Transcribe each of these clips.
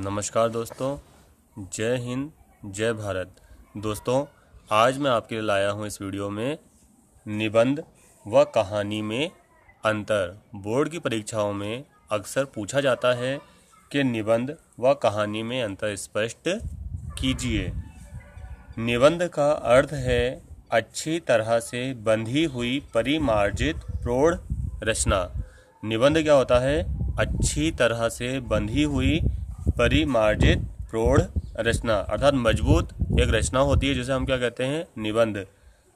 नमस्कार दोस्तों जय हिंद जय भारत दोस्तों आज मैं आपके लिए लाया हूँ इस वीडियो में निबंध व कहानी में अंतर बोर्ड की परीक्षाओं में अक्सर पूछा जाता है कि निबंध व कहानी में अंतर स्पष्ट कीजिए निबंध का अर्थ है अच्छी तरह से बंधी हुई परिमार्जित प्रौढ़ रचना निबंध क्या होता है अच्छी तरह से बंधी हुई परिमार्जित प्रौढ़ रचना अर्थात मजबूत एक रचना होती है जिसे हम क्या कहते हैं निबंध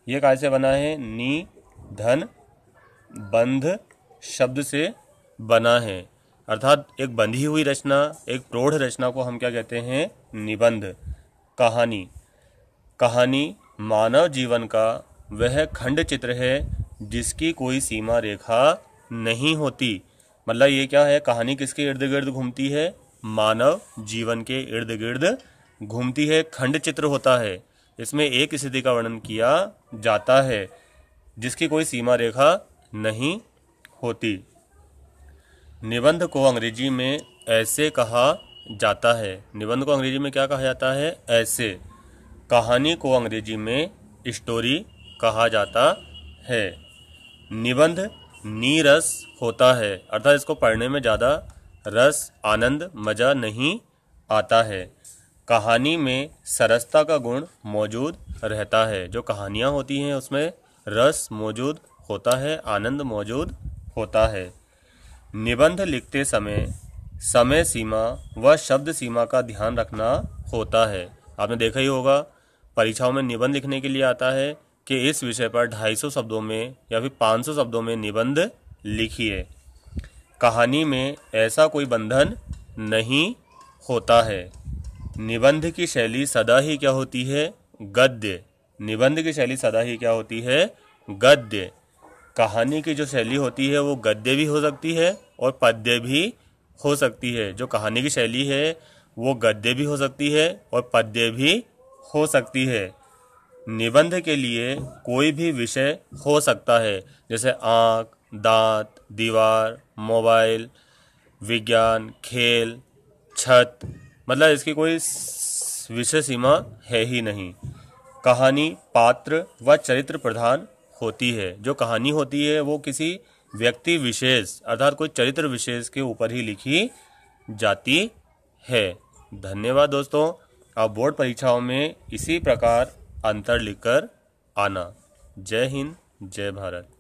ये कहा से बना है नी धन बंध शब्द से बना है अर्थात एक बंधी हुई रचना एक प्रौढ़ रचना को हम क्या कहते हैं निबंध कहानी कहानी मानव जीवन का वह खंड चित्र है जिसकी कोई सीमा रेखा नहीं होती मतलब ये क्या है कहानी किसके इर्द गिर्द घूमती है मानव जीवन के इर्द गिर्द घूमती है खंड चित्र होता है इसमें एक स्थिति का वर्णन किया जाता है जिसकी कोई सीमा रेखा नहीं होती निबंध को अंग्रेजी में ऐसे कहा जाता है निबंध को अंग्रेजी में क्या कहा जाता है ऐसे कहानी को अंग्रेजी में स्टोरी कहा जाता है निबंध नीरस होता है अर्थात इसको पढ़ने में ज़्यादा रस आनंद मज़ा नहीं आता है कहानी में सरसता का गुण मौजूद रहता है जो कहानियाँ होती हैं उसमें रस मौजूद होता है आनंद मौजूद होता है निबंध लिखते समय समय सीमा व शब्द सीमा का ध्यान रखना होता है आपने देखा ही होगा परीक्षाओं में निबंध लिखने के लिए आता है कि इस विषय पर 250 शब्दों में या फिर 500 शब्दों में निबंध लिखिए कहानी में ऐसा कोई बंधन नहीं होता है निबंध की शैली सदा ही क्या होती है गद्य निबंध की शैली सदा ही क्या होती है गद्य कहानी की जो शैली होती है वो गद्य भी हो सकती है और पद्य भी हो सकती है जो कहानी की शैली है वो गद्य भी हो सकती है और पद्य भी हो सकती है निबंध के लिए कोई भी विषय हो सकता है जैसे आँख दांत दीवार मोबाइल विज्ञान खेल छत मतलब इसकी कोई विषय सीमा है ही नहीं कहानी पात्र व चरित्र प्रधान होती है जो कहानी होती है वो किसी व्यक्ति विशेष अर्थात कोई चरित्र विशेष के ऊपर ही लिखी जाती है धन्यवाद दोस्तों आप बोर्ड परीक्षाओं में इसी प्रकार अंतर लिखकर आना जय हिंद जय भारत